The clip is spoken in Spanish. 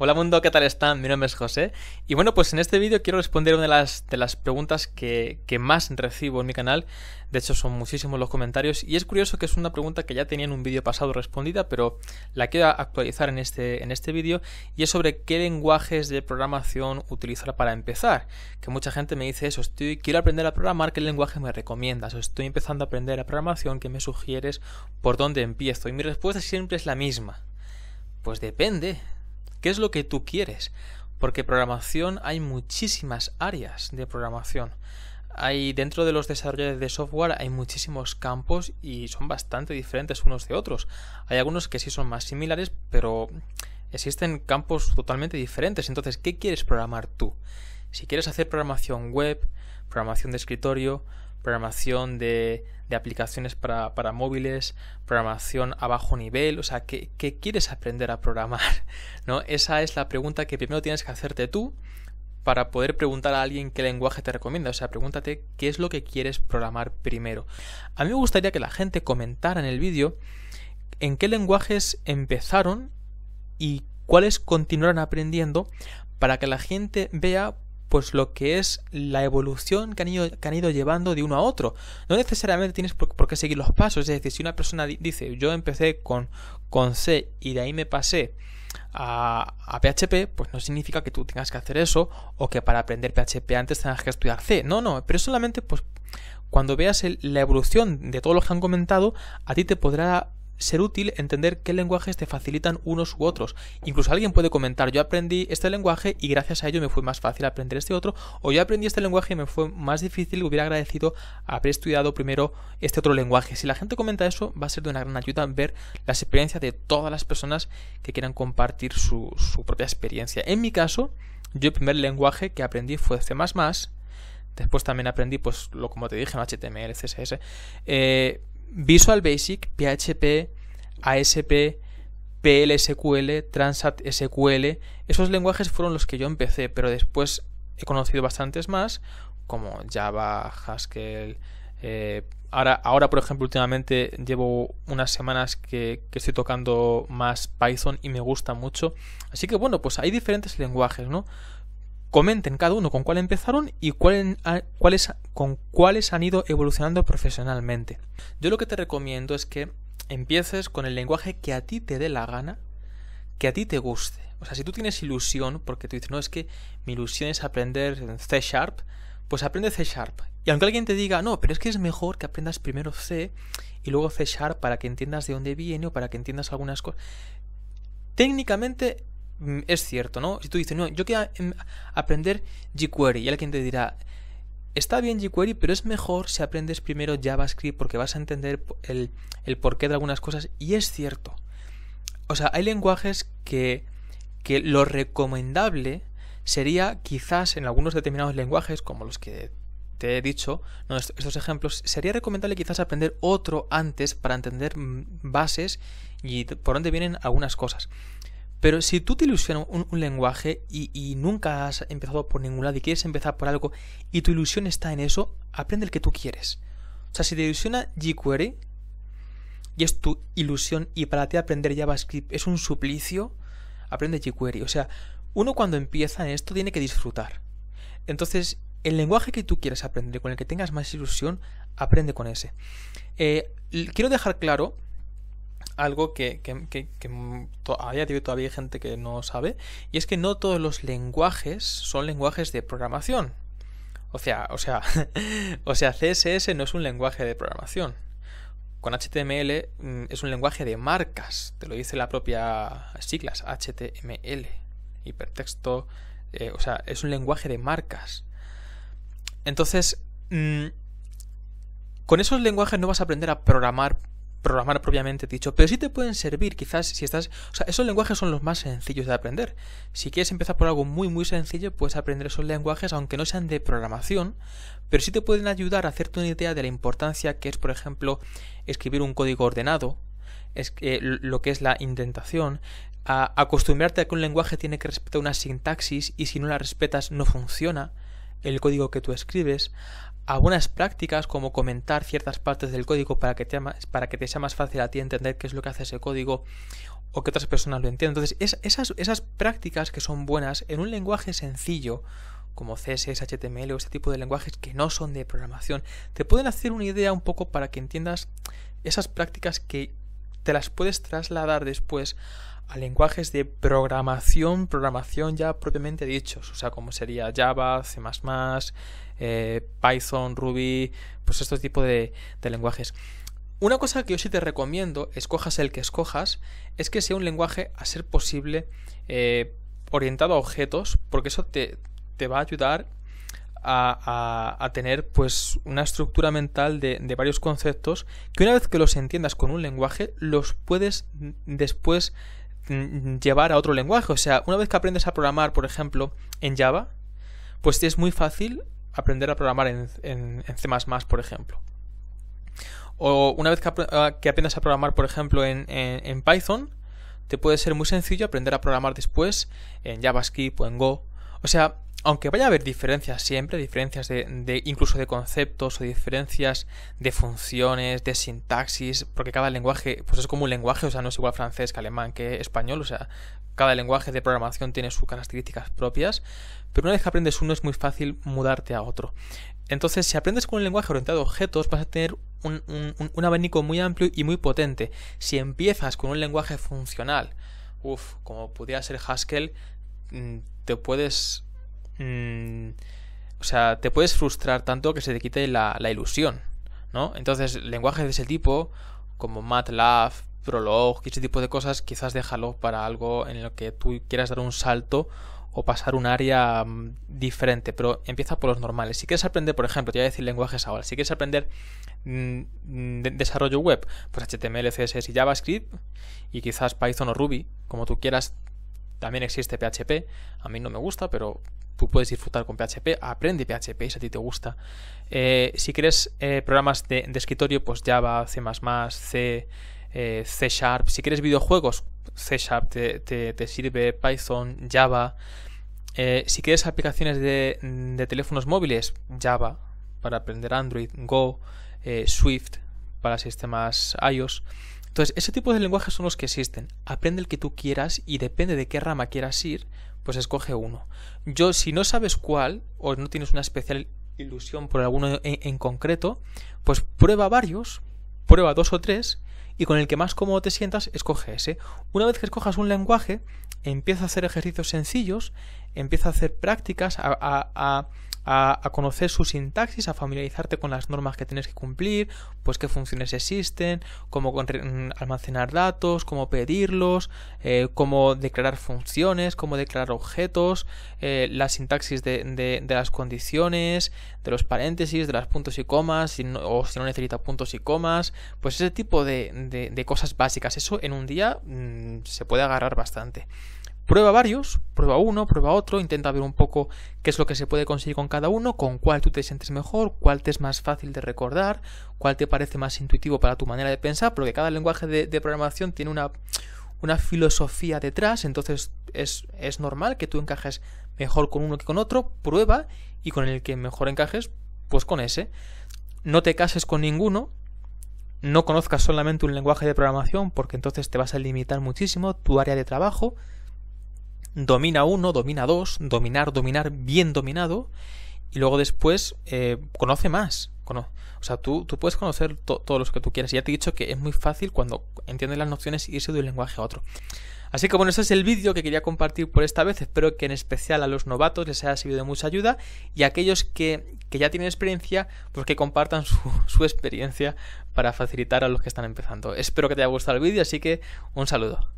Hola mundo, ¿qué tal están? Mi nombre es José y bueno, pues en este vídeo quiero responder una de las, de las preguntas que, más recibo en mi canal, de hecho son muchísimos los comentarios y es curioso que es una pregunta que ya tenía en un vídeo pasado respondida, pero la quiero actualizar en este, en este vídeo y es sobre qué lenguajes de programación utilizar para empezar, que mucha gente me dice eso, estoy, quiero aprender a programar, ¿qué lenguaje me recomiendas? O estoy empezando a aprender a programación, ¿qué me sugieres? ¿Por dónde empiezo? Y mi respuesta siempre es la misma, pues depende ¿Qué es lo que tú quieres? Porque programación hay muchísimas áreas de programación. Hay dentro de los desarrolladores de software hay muchísimos campos y son bastante diferentes unos de otros. Hay algunos que sí son más similares, pero existen campos totalmente diferentes. Entonces, ¿qué quieres programar tú? Si quieres hacer programación web, programación de escritorio, programación de, aplicaciones para, móviles, programación a bajo nivel, o sea, ¿qué, quieres aprender a programar? ¿No? Esa es la pregunta que primero tienes que hacerte tú para poder preguntar a alguien qué lenguaje te recomienda. O sea, pregúntate qué es lo que quieres programar primero. A mí me gustaría que la gente comentara en el vídeo en qué lenguajes empezaron y cuáles continuaron aprendiendo para que la gente vea pues lo que es la evolución que han ido, llevando de uno a otro. No necesariamente tienes por, qué seguir los pasos, es decir, si una persona dice yo empecé con, con C y de ahí me pasé a, a, PHP, pues no significa que tú tengas que hacer eso o que para aprender PHP antes tengas que estudiar C. No, no, pero solamente pues cuando veas la evolución de todos los que han comentado, a ti te podrá ser útil entender qué lenguajes te facilitan unos u otros. Incluso alguien puede comentar, yo aprendí este lenguaje y gracias a ello me fue más fácil aprender este otro, o yo aprendí este lenguaje y me fue más difícil, hubiera agradecido haber estudiado primero este otro lenguaje. Si la gente comenta eso, va a ser de una gran ayuda ver las experiencias de todas las personas que quieran compartir su, propia experiencia. En mi caso, yo el primer lenguaje que aprendí fue C++, Después también aprendí, pues, lo como te dije, HTML, CSS. Visual Basic, PHP, ASP, PLSQL, Transat SQL, esos lenguajes fueron los que yo empecé, pero después he conocido bastantes más, como Java, Haskell. Eh, ahora, ahora, por ejemplo, últimamente llevo unas semanas que, estoy tocando más Python y me gusta mucho. Así que bueno, pues hay diferentes lenguajes, ¿no? comenten cada uno con cuál empezaron y cuál, con cuáles han ido evolucionando profesionalmente. Yo lo que te recomiendo es que empieces con el lenguaje que a ti te dé la gana, que a ti te guste. O sea, si tú tienes ilusión, porque tú dices, no, es que mi ilusión es aprender C Sharp, pues aprende C Sharp. Y aunque alguien te diga, no, pero es que es mejor que aprendas primero C y luego C Sharp para que entiendas de dónde viene o para que entiendas algunas cosas. Técnicamente Mm, es cierto, ¿no? Si tú dices, no, yo quiero em, aprender jQuery, y alguien te dirá, está bien jQuery, pero es mejor si aprendes primero JavaScript porque vas a entender el, porqué de algunas cosas, y es cierto. O sea, hay lenguajes que, que lo recomendable sería quizás en algunos determinados lenguajes, como los que te he dicho, ¿no? estos ejemplos, sería recomendable quizás aprender otro antes para entender bases y por dónde vienen algunas cosas. Pero si tú te ilusiona un, lenguaje y, nunca has empezado por ningún lado y quieres empezar por algo y tu ilusión está en eso, aprende el que tú quieres. O sea, si te ilusiona jQuery y es tu ilusión y para ti aprender JavaScript es un suplicio, aprende jQuery. O sea, uno cuando empieza en esto tiene que disfrutar. Entonces, el lenguaje que tú quieras aprender, con el que tengas más ilusión, aprende con ese. Eh, quiero dejar claro algo que, había todavía, hay gente que no sabe, y es que no todos los lenguajes son lenguajes de programación. O sea, o sea, o sea, CSS no es un lenguaje de programación. Con HTML mm, es un lenguaje de marcas, te lo dice la propia siglas, HTML, hipertexto, eh, o sea, es un lenguaje de marcas. Entonces, mm, con esos lenguajes no vas a aprender a programar programar propiamente dicho, pero sí te pueden servir quizás si estás... esos lenguajes son los más sencillos de aprender. Si quieres empezar por algo muy muy sencillo, puedes aprender esos lenguajes aunque no sean de programación, pero sí te pueden ayudar a hacerte una idea de la importancia que es, por ejemplo, escribir un código ordenado, es, que eh, lo que es la indentación, acostumbrarte a que un lenguaje tiene que respetar una sintaxis y si no la respetas no funciona el código que tú escribes, algunas prácticas como comentar ciertas partes del código para que, te, para que te sea más fácil a ti entender qué es lo que hace ese código o que otras personas lo entiendan. Entonces, esas, esas prácticas que son buenas en un lenguaje sencillo, como CSS, HTML o este tipo de lenguajes que no son de programación, te pueden hacer una idea un poco para que entiendas esas prácticas que te las puedes trasladar después a lenguajes de programación, programación ya propiamente dichos, o sea, como sería Java, C++, eh, Python, Ruby, pues este tipo de, lenguajes. Una cosa que yo sí te recomiendo, escojas el que escojas, es que sea un lenguaje, a ser posible, eh, orientado a objetos, porque eso te, te va a ayudar a, a, tener pues una estructura mental de, de, varios conceptos que una vez que los entiendas con un lenguaje, los puedes después Mm, llevar a otro lenguaje. O sea, una vez que aprendes a programar, por ejemplo, en Java, pues es muy fácil aprender a programar en, en, en C, por ejemplo. O una vez que, ah, aprendas a programar, por ejemplo, en, en Python, te puede ser muy sencillo aprender a programar después en JavaScript o en Go. O sea, aunque vaya a haber diferencias siempre, diferencias de, incluso de conceptos o diferencias de funciones, de sintaxis, porque cada lenguaje, pues es como un lenguaje, o sea, no es igual francés que alemán que español, o sea, cada lenguaje de programación tiene sus características propias, pero una vez que aprendes uno es muy fácil mudarte a otro. Entonces, si aprendes con un lenguaje orientado a objetos, vas a tener un, un abanico muy amplio y muy potente. Si empiezas con un lenguaje funcional, uff, como pudiera ser Haskell, mm, te puedes Mm, o sea, te puedes frustrar tanto que se te quite la, ilusión, ¿no? Entonces, lenguajes de ese tipo, como MATLAB, Prolog y ese tipo de cosas, quizás déjalo para algo en lo que tú quieras dar un salto o pasar un área mm, diferente, pero empieza por los normales. Si quieres aprender, por ejemplo, te voy a decir lenguajes ahora, si quieres aprender mm, desarrollo web, pues HTML, CSS y JavaScript, y quizás Python o Ruby, como tú quieras, también existe PHP, a mí no me gusta, pero tú puedes disfrutar con PHP, aprende PHP si a ti te gusta. Eh, si quieres eh, programas de, escritorio, pues Java, C, C, eh, C Sharp. Si quieres videojuegos, C Sharp te, te, sirve, Python, Java. si quieres aplicaciones de, de, teléfonos móviles, Java para aprender Android, Go, Swift para sistemas iOS. Entonces, ese tipo de lenguajes son los que existen. Aprende el que tú quieras y depende de qué rama quieras ir, pues escoge uno. Yo, si no sabes cuál, o no tienes una especial ilusión por alguno en, concreto, pues prueba varios, prueba dos o tres, y con el que más cómodo te sientas, escoge ese. Una vez que escojas un lenguaje, empieza a hacer ejercicios sencillos, empieza a hacer prácticas, a, a a, conocer su sintaxis, a familiarizarte con las normas que tienes que cumplir, pues qué funciones existen, cómo mm, almacenar datos, cómo pedirlos, eh, cómo declarar funciones, cómo declarar objetos, eh, la sintaxis de, las condiciones, de los paréntesis, de las puntos y comas, si no, o si no necesita puntos y comas, pues ese tipo de, cosas básicas. Eso en un día mm, se puede agarrar bastante. Prueba varios, prueba uno, prueba otro, intenta ver un poco qué es lo que se puede conseguir con cada uno, con cuál tú te sientes mejor, cuál te es más fácil de recordar, cuál te parece más intuitivo para tu manera de pensar, porque cada lenguaje de, programación tiene una, una filosofía detrás, entonces es, es, normal que tú encajes mejor con uno que con otro, prueba y con el que mejor encajes, pues con ese. No te cases con ninguno, no conozcas solamente un lenguaje de programación, porque entonces te vas a limitar muchísimo tu área de trabajo, domina uno, domina dos, dominar, dominar, bien dominado, y luego después eh, conoce más. o sea, tú, tú puedes conocer todos los que tú quieras. ya te he dicho que es muy fácil cuando entiendes las nociones irse de un lenguaje a otro. Así que bueno, ese es el vídeo que quería compartir por esta vez. Espero que en especial a los novatos les haya servido de mucha ayuda y a aquellos que, que ya tienen experiencia, pues que compartan su, su experiencia para facilitar a los que están empezando. Espero que te haya gustado el vídeo, así que un saludo.